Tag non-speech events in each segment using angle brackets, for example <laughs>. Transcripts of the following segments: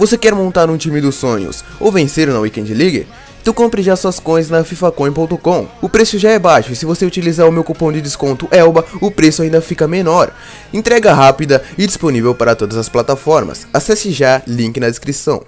Você quer montar um time dos sonhos ou vencer na Weekend League? Tu então compre já suas coins na fifacoin.com. O preço já é baixo e se você utilizar o meu cupom de desconto ELBA, o preço ainda fica menor. Entrega rápida e disponível para todas as plataformas. Acesse já, link na descrição.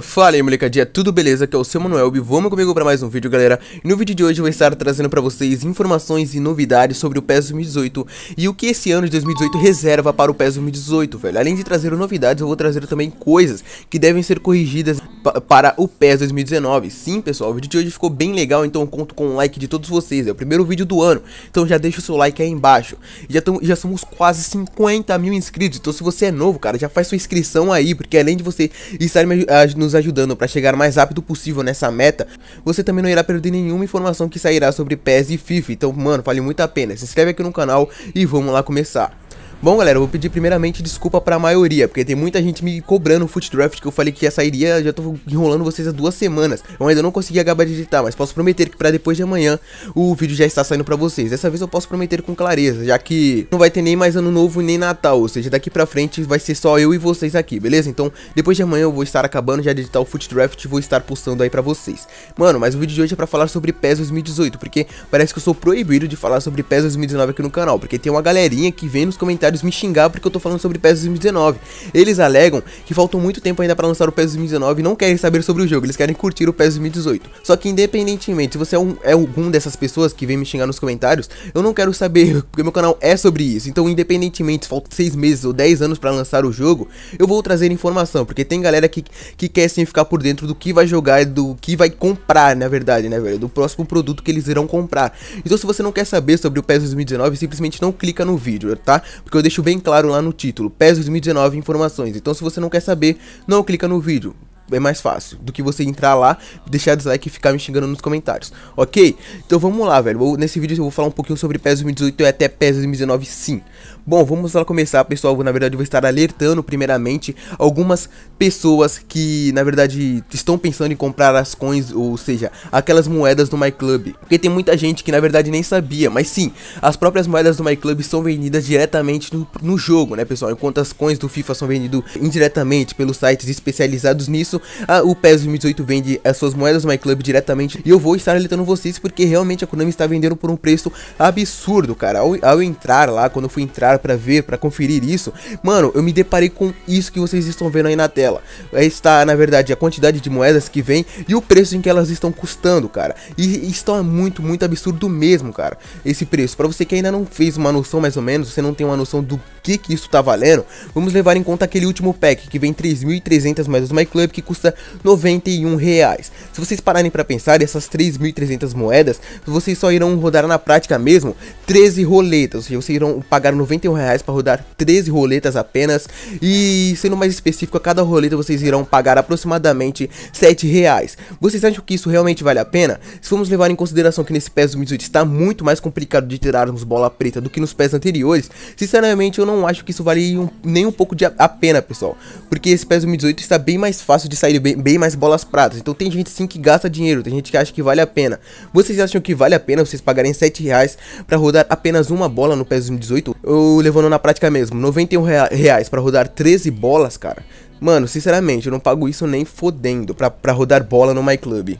Fala aí molecadinha, tudo beleza? Aqui é o seu Manuel e vamos comigo para mais um vídeo galera E no vídeo de hoje eu vou estar trazendo para vocês informações e novidades sobre o PES 2018 E o que esse ano de 2018 reserva para o PES 2018, velho Além de trazer novidades, eu vou trazer também coisas que devem ser corrigidas para o PES 2019 Sim pessoal, o vídeo de hoje ficou bem legal, então eu conto com o like de todos vocês É o primeiro vídeo do ano, então já deixa o seu like aí embaixo Já, tamo, já somos quase 50 mil inscritos, então se você é novo cara, já faz sua inscrição aí Porque além de você estar me nos ajudando para chegar o mais rápido possível nessa meta, você também não irá perder nenhuma informação que sairá sobre PES e FIFA. Então, mano, vale muito a pena. Se inscreve aqui no canal e vamos lá começar. Bom, galera, eu vou pedir primeiramente desculpa pra maioria, porque tem muita gente me cobrando o Foot Draft que eu falei que ia sairia, já tô enrolando vocês há duas semanas. Eu ainda não consegui acabar de editar, mas posso prometer que pra depois de amanhã o vídeo já está saindo pra vocês. Dessa vez eu posso prometer com clareza, já que não vai ter nem mais ano novo nem Natal, ou seja, daqui pra frente vai ser só eu e vocês aqui, beleza? Então, depois de amanhã eu vou estar acabando já de editar o Foot Draft e vou estar postando aí pra vocês. Mano, mas o vídeo de hoje é pra falar sobre PES 2018, porque parece que eu sou proibido de falar sobre PES 2019 aqui no canal, porque tem uma galerinha que vem nos comentários comentários me xingar porque eu tô falando sobre PES 2019. Eles alegam que faltou muito tempo ainda para lançar o PES 2019 e não querem saber sobre o jogo, eles querem curtir o PES 2018. Só que independentemente, se você é, um, é algum dessas pessoas que vem me xingar nos comentários, eu não quero saber, <laughs> porque meu canal é sobre isso. Então, independentemente se faltam 6 meses ou 10 anos para lançar o jogo, eu vou trazer informação, porque tem galera que, que quer sim ficar por dentro do que vai jogar e do que vai comprar, na verdade, né, velho? Do próximo produto que eles irão comprar. Então, se você não quer saber sobre o PES 2019, simplesmente não clica no vídeo, tá? Porque eu deixo bem claro lá no título, PES 2019 informações. Então se você não quer saber, não clica no vídeo. É mais fácil do que você entrar lá, deixar dislike e ficar me xingando nos comentários, ok? Então vamos lá, velho. Nesse vídeo eu vou falar um pouquinho sobre PES 2018 e até PES 2019, sim. Bom, vamos lá começar, pessoal. Na verdade, eu vou estar alertando primeiramente algumas pessoas que, na verdade, estão pensando em comprar as coins, ou seja, aquelas moedas do MyClub. Porque tem muita gente que, na verdade, nem sabia, mas sim, as próprias moedas do MyClub são vendidas diretamente no, no jogo, né, pessoal? Enquanto as coins do FIFA são vendidas indiretamente pelos sites especializados nisso, a, o PES 2018 vende as suas moedas do MyClub diretamente. E eu vou estar alertando vocês porque realmente a Konami está vendendo por um preço absurdo, cara. Ao, ao entrar lá, quando eu fui entrar lugar para ver, para conferir isso, mano, eu me deparei com isso que vocês estão vendo aí na tela. Está, na verdade, a quantidade de moedas que vem e o preço em que elas estão custando, cara. E é muito, muito absurdo mesmo, cara, esse preço. Para você que ainda não fez uma noção mais ou menos, você não tem uma noção do que que isso tá valendo, vamos levar em conta aquele último pack que vem 3.300 moedas do MyClub que custa 91 reais. Se vocês pararem para pensar, essas 3.300 moedas, vocês só irão rodar na prática mesmo 13 roletas, ou seja, vocês irão pagar 90 51 reais para rodar 13 roletas apenas. E sendo mais específico, a cada roleta vocês irão pagar aproximadamente 7 reais. Vocês acham que isso realmente vale a pena? Se formos levar em consideração que nesse PES 2018 está muito mais complicado de tirarmos bola preta do que nos pés anteriores, sinceramente eu não acho que isso vale um, nem um pouco de a, a, pena, pessoal. Porque esse PES 2018 está bem mais fácil de sair bem, bem mais bolas pratas. Então tem gente sim que gasta dinheiro, tem gente que acha que vale a pena. Vocês acham que vale a pena vocês pagarem 7 reais para rodar apenas uma bola no PES 2018? Ou levando na prática mesmo, 91 reais para rodar 13 bolas, cara. Mano, sinceramente, eu não pago isso nem fodendo pra, pra rodar bola no MyClub.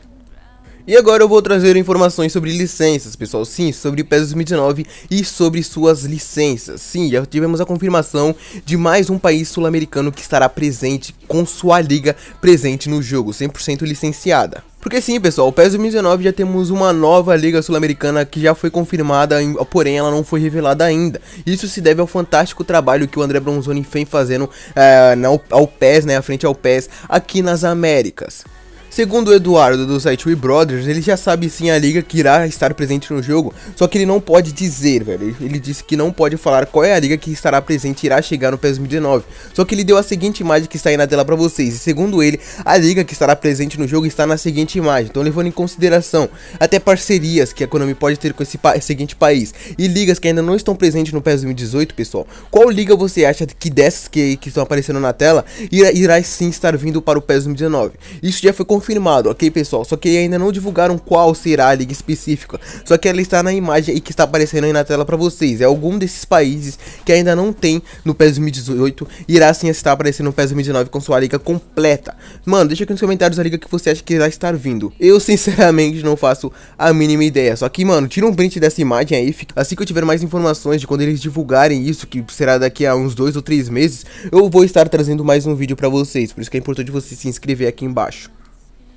E agora eu vou trazer informações sobre licenças, pessoal. Sim, sobre PES 2019 e sobre suas licenças. Sim, já tivemos a confirmação de mais um país sul-americano que estará presente com sua liga presente no jogo, 100% licenciada. Porque sim, pessoal, o PES 2019 já temos uma nova Liga Sul-Americana que já foi confirmada, porém ela não foi revelada ainda. Isso se deve ao fantástico trabalho que o André Bronzoni vem fazendo é, ao PES, né, à frente ao PES, aqui nas Américas. Segundo Eduardo do site We Brothers, ele já sabe sim a liga que irá estar presente no jogo, só que ele não pode dizer, velho. Ele disse que não pode falar qual é a liga que estará presente e irá chegar no PES 2019. Só que ele deu a seguinte imagem que está aí na tela para vocês. E segundo ele, a liga que estará presente no jogo está na seguinte imagem. Então levando em consideração até parcerias que a Konami pode ter com esse pa seguinte país e ligas que ainda não estão presentes no PES 2018, pessoal. Qual liga você acha que dessas que, que estão aparecendo na tela irá, irá sim estar vindo para o PES 2019? Isso já foi confirmado confirmado, ok pessoal? Só que ainda não divulgaram qual será a liga específica, só que ela está na imagem e que está aparecendo aí na tela para vocês. É algum desses países que ainda não tem no PES 2018, irá sim estar aparecendo no PES 2019 com sua liga completa. Mano, deixa aqui nos comentários a liga que você acha que irá estar vindo. Eu <laughs> sinceramente não faço a mínima ideia, só que mano, tira um print dessa imagem aí, assim que eu tiver mais informações de quando eles divulgarem isso, que será daqui a uns dois ou três meses, eu vou estar trazendo mais um vídeo para vocês, por isso que é importante você se inscrever aqui embaixo.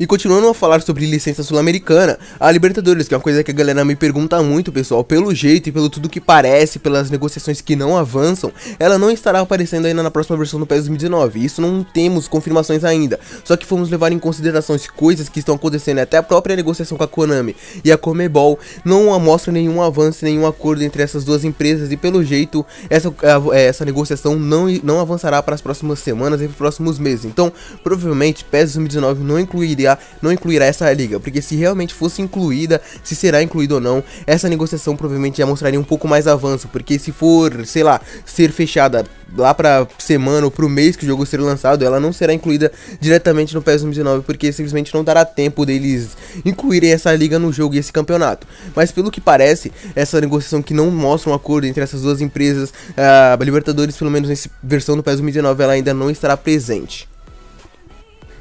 E continuando a falar sobre licença sul-americana, a Libertadores, que é uma coisa que a galera me pergunta muito, pessoal, pelo jeito e pelo tudo que parece, pelas negociações que não avançam, ela não estará aparecendo ainda na próxima versão do PES 2019. Isso não temos confirmações ainda. Só que fomos levar em consideração as coisas que estão acontecendo, até a própria negociação com a Konami e a Comebol não mostra nenhum avanço, nenhum acordo entre essas duas empresas e pelo jeito essa, é, essa negociação não, não avançará para as próximas semanas e para os próximos meses. Então, provavelmente PES 2019 não incluiria não incluirá essa liga, porque se realmente fosse incluída, se será incluída ou não, essa negociação provavelmente já mostraria um pouco mais avanço, porque se for, sei lá, ser fechada lá para semana ou pro mês que o jogo ser lançado, ela não será incluída diretamente no PES 2019, porque simplesmente não dará tempo deles incluírem essa liga no jogo e esse campeonato. Mas pelo que parece, essa negociação que não mostra um acordo entre essas duas empresas, a ah, Libertadores, pelo menos nessa versão do PES 2019, ela ainda não estará presente.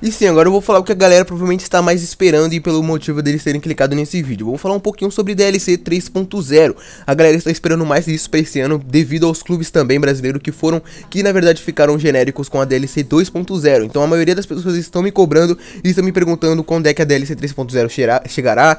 E sim, agora eu vou falar o que a galera provavelmente está mais esperando e pelo motivo deles terem clicado nesse vídeo. Vou falar um pouquinho sobre DLC 3.0. A galera está esperando mais isso para esse ano devido aos clubes também brasileiros que foram, que na verdade ficaram genéricos com a DLC 2.0. Então a maioria das pessoas estão me cobrando e estão me perguntando quando é que a DLC 3.0 chegará,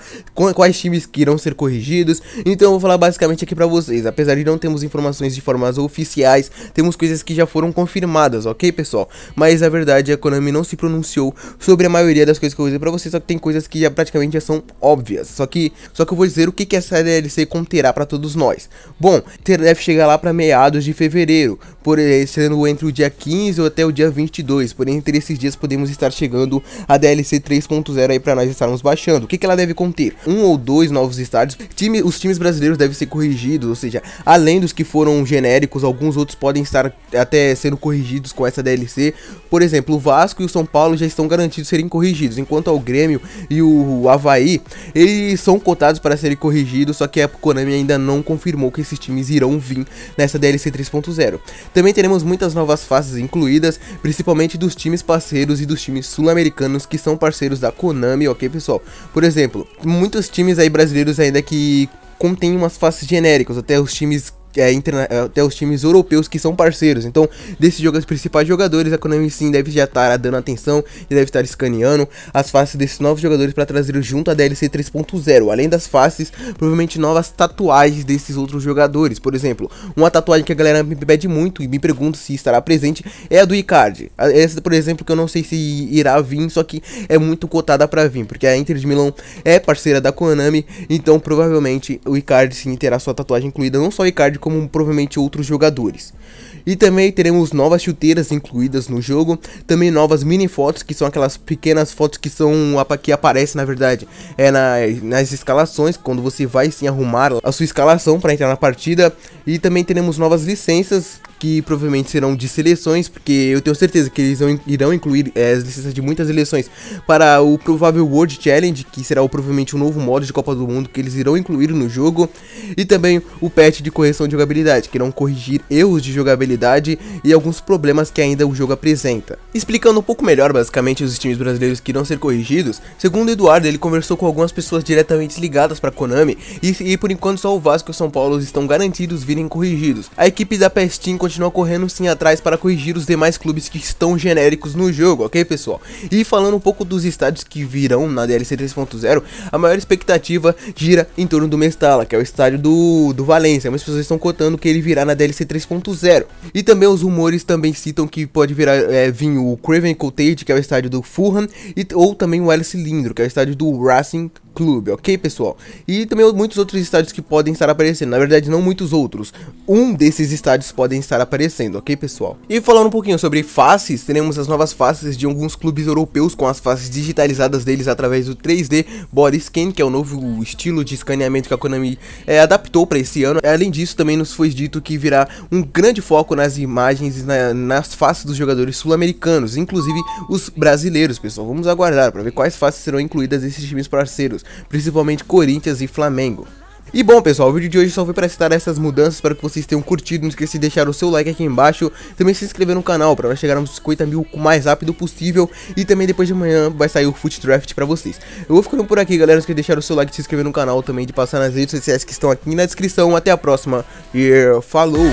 quais times que irão ser corrigidos. Então eu vou falar basicamente aqui para vocês. Apesar de não termos informações de formas oficiais, temos coisas que já foram confirmadas, ok pessoal? Mas a verdade é que a Konami não se pronunciou pronunciou sobre a maioria das coisas que eu vou dizer pra vocês, só que tem coisas que já praticamente já são óbvias. Só que, só que eu vou dizer o que, que essa DLC conterá para todos nós. Bom, deve chegar lá para meados de fevereiro, por eh, sendo entre o dia 15 ou até o dia 22. porém entre esses dias podemos estar chegando a DLC 3.0 aí para nós estarmos baixando. O que, que ela deve conter? Um ou dois novos estádios. Time, os times brasileiros devem ser corrigidos, ou seja, além dos que foram genéricos, alguns outros podem estar até sendo corrigidos com essa DLC. Por exemplo, o Vasco e o São Paulo já estão garantidos serem corrigidos, enquanto ao Grêmio e o Havaí, eles são cotados para serem corrigidos, só que a Konami ainda não confirmou que esses times irão vir nessa DLC 3.0. Também teremos muitas novas faces incluídas, principalmente dos times parceiros e dos times sul-americanos que são parceiros da Konami, ok pessoal? Por exemplo, muitos times aí brasileiros ainda que contém umas faces genéricas, até os times é, é, até os times europeus que são parceiros. Então, desse jogo, os principais jogadores, a Konami sim deve já estar tá dando atenção e deve estar tá escaneando as faces desses novos jogadores para trazer junto à DLC 3.0. Além das faces, provavelmente novas tatuagens desses outros jogadores. Por exemplo, uma tatuagem que a galera me pede muito e me pergunta se estará presente é a do Icardi. Essa, por exemplo, que eu não sei se irá vir, só que é muito cotada para vir, porque a Inter de Milão é parceira da Konami, então provavelmente o Icardi sim terá sua tatuagem incluída, não só o Icardi como provavelmente outros jogadores. E também teremos novas chuteiras incluídas no jogo, também novas mini fotos, que são aquelas pequenas fotos que são que aparecem na verdade é na, nas escalações, quando você vai sim arrumar a sua escalação para entrar na partida. E também teremos novas licenças que provavelmente serão de seleções, porque eu tenho certeza que eles irão incluir é, as licenças de muitas seleções para o provável World Challenge, que será o, provavelmente um novo modo de Copa do Mundo que eles irão incluir no jogo, e também o patch de correção de jogabilidade, que irão corrigir erros de jogabilidade e alguns problemas que ainda o jogo apresenta. Explicando um pouco melhor, basicamente, os times brasileiros que irão ser corrigidos, segundo Eduardo, ele conversou com algumas pessoas diretamente ligadas para Konami, e, e por enquanto só o Vasco e o São Paulo estão garantidos virem corrigidos. A equipe da PS5 continuar correndo sim atrás para corrigir os demais clubes que estão genéricos no jogo, ok pessoal? E falando um pouco dos estádios que virão na DLC 3.0, a maior expectativa gira em torno do Mestala, que é o estádio do, do Valência, mas pessoas estão cotando que ele virá na DLC 3.0. E também os rumores também citam que pode virar, é, vir o Craven Cottage, que é o estádio do Fulham, e, ou também o El Cilindro, que é o estádio do Racing Clube, ok pessoal? E também muitos outros estádios que podem estar aparecendo, na verdade não muitos outros. Um desses estádios podem estar aparecendo, ok pessoal? E falando um pouquinho sobre faces, teremos as novas faces de alguns clubes europeus com as faces digitalizadas deles através do 3D Body Scan, que é o novo estilo de escaneamento que a Konami é, adaptou para esse ano. Além disso, também nos foi dito que virá um grande foco nas imagens e na, nas faces dos jogadores sul-americanos, inclusive os brasileiros, pessoal. Vamos aguardar para ver quais faces serão incluídas nesses times parceiros, principalmente Corinthians e Flamengo. E bom pessoal, o vídeo de hoje só foi para citar essas mudanças, espero que vocês tenham curtido, não esqueça de deixar o seu like aqui embaixo, também se inscrever no canal para nós chegarmos aos 50 mil o mais rápido possível e também depois de amanhã vai sair o Foot Draft para vocês. Eu vou ficando por aqui galera, não esqueça de deixar o seu like, se inscrever no canal também, de passar nas redes sociais que estão aqui na descrição, até a próxima e falou!